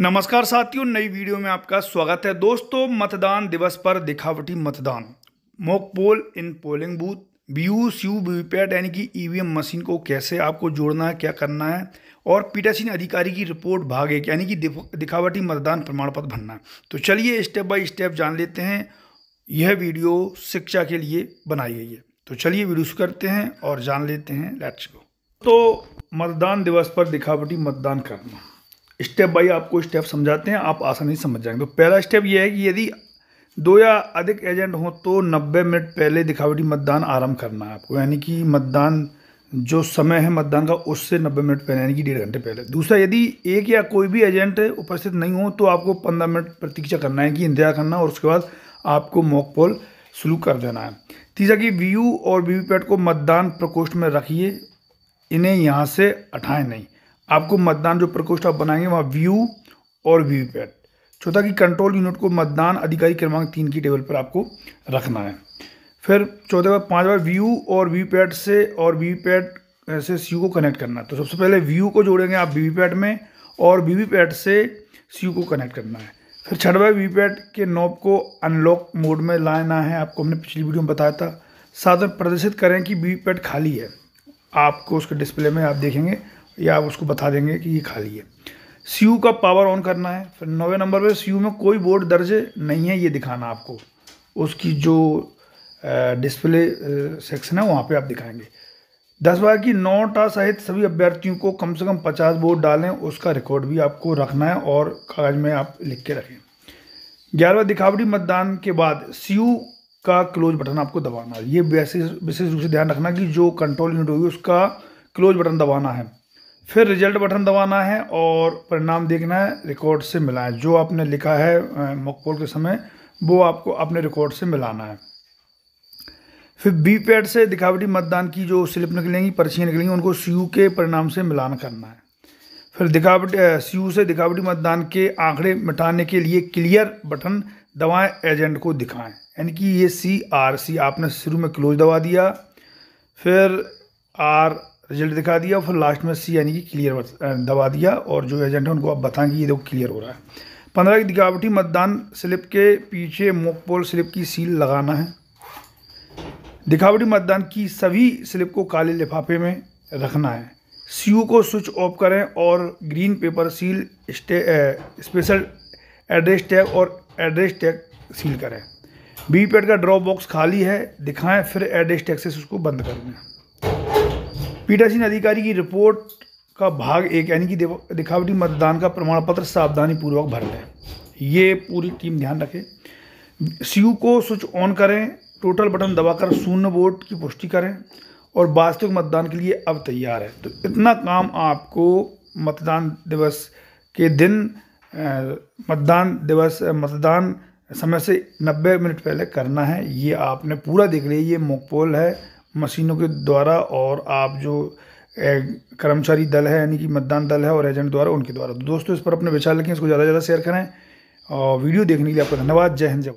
नमस्कार साथियों नई वीडियो में आपका स्वागत है दोस्तों मतदान दिवस पर दिखावटी मतदान mock poll in polling booth व्यू यू वीवीपैट यानी कि ईवीएम e मशीन को कैसे आपको जोड़ना है क्या करना है और पीटासीन अधिकारी की रिपोर्ट भाग एक यानी कि दिखावटी मतदान प्रमाण पत्र भरना है तो चलिए स्टेप बाय स्टेप जान लेते हैं यह वीडियो शिक्षा के लिए बनाई गई है तो चलिए वीडियो शुरू करते हैं और जान लेते हैं लेट्स गो तो मतदान दिवस पर दिखावटी मतदान करना स्टेप बाई आपको स्टेप समझाते हैं आप आसानी समझ जाएंगे तो पहला स्टेप यह है कि यदि दो या अधिक एजेंट हों तो 90 मिनट पहले दिखावटी मतदान आरंभ करना है आपको यानी कि मतदान जो समय है मतदान का उससे 90 मिनट पहले यानी कि डेढ़ घंटे पहले दूसरा यदि एक या कोई भी एजेंट उपस्थित नहीं हो तो आपको 15 मिनट प्रतीक्षा करना है कि इंतजार करना और उसके बाद आपको मॉक पोल शुरू कर देना है तीसरा कि वी और वी को मतदान प्रकोष्ठ में रखिए इन्हें यहाँ से हटाएं नहीं आपको मतदान जो प्रकोष्ठ आप बनाएंगे वहाँ व्यू और वीवीपैट चौथा कि कंट्रोल यूनिट को मतदान अधिकारी क्रमांक तीन की टेबल पर आपको रखना है फिर चौथे बार पाँच बार व्यू और वीवीपैट से और वीवीपैट से सी को कनेक्ट करना है तो सबसे पहले व्यू को जोड़ेंगे आप वीवीपैट में और वीवीपैट से सी को कनेक्ट करना है फिर छठवा वीवीपैट के नॉब को अनलॉक मोड में लाना है आपको हमने पिछली वीडियो में बताया था साथ में प्रदर्शित करें कि पैट खाली है आपको उसके डिस्प्ले में आप देखेंगे या आप उसको बता देंगे कि ये खाली है सी का पावर ऑन करना है फिर नौवे नंबर पर सी में कोई बोर्ड दर्ज नहीं है ये दिखाना आपको उसकी जो डिस्प्ले सेक्शन है वहाँ पे आप दिखाएंगे दस बार की नोटा सहित सभी अभ्यर्थियों को कम से कम पचास बोर्ड डालें उसका रिकॉर्ड भी आपको रखना है और कागज में आप लिख के रखें ग्यारहवा दिखावटी मतदान के बाद सी का क्लोज बटन आपको दबाना है ये विशेष रूप से ध्यान रखना कि जो कंट्रोल यूनिट होगी उसका क्लोज बटन दबाना है फिर रिजल्ट बटन दबाना है और परिणाम देखना है रिकॉर्ड से मिलाएं जो आपने लिखा है मकपोल के समय वो आपको अपने रिकॉर्ड से मिलाना है फिर बी पैड से दिखावटी मतदान की जो स्लिप निकलेंगी पर्चियाँ निकलेंगी उनको सी के परिणाम से मिलान करना है फिर दिखावट सी से दिखावटी मतदान के आंकड़े मिटाने के लिए क्लियर बटन दवाएं एजेंट को दिखाएं यानी कि ये सी आर सी आपने शुरू में क्लोज दबा दिया फिर आर रिजल्ट दिखा दिया फिर लास्ट में सी यानी कि क्लियर दबा दिया और जो एजेंट है उनको आप बताएंगे ये देखो क्लियर हो रहा है पंद्रह की दिखावटी मतदान स्लिप के पीछे मोक पोल स्लिप की सील लगाना है दिखावटी मतदान की सभी स्लिप को काले लिफाफे में रखना है सी को स्विच ऑफ करें और green paper seal special address tag और एड्रेस टैग सील करें वीपैट का ड्रॉप बॉक्स खाली है दिखाएं फिर एड्रेस टैग से उसको बंद कर दें पीठासीन अधिकारी की रिपोर्ट का भाग एक यानी कि दिखावटी मतदान का प्रमाण पत्र सावधानी पूर्वक भर लें ये पूरी टीम ध्यान रखे सी को स्विच ऑन करें टोटल बटन दबाकर शून्य वोट की पुष्टि करें और वास्तविक मतदान के लिए अब तैयार है तो इतना काम आपको मतदान दिवस के दिन मतदान दिवस मतदान समय से 90 मिनट पहले करना है ये आपने पूरा देख लिया ये मोकपोल है मशीनों के द्वारा और आप जो कर्मचारी दल है यानी कि मतदान दल है और एजेंट द्वारा उनके द्वारा तो दोस्तों इस पर अपने विचार लिखें इसको ज़्यादा से ज़्यादा शेयर करें और वीडियो देखने के लिए आपका धन्यवाद जय हिंद जय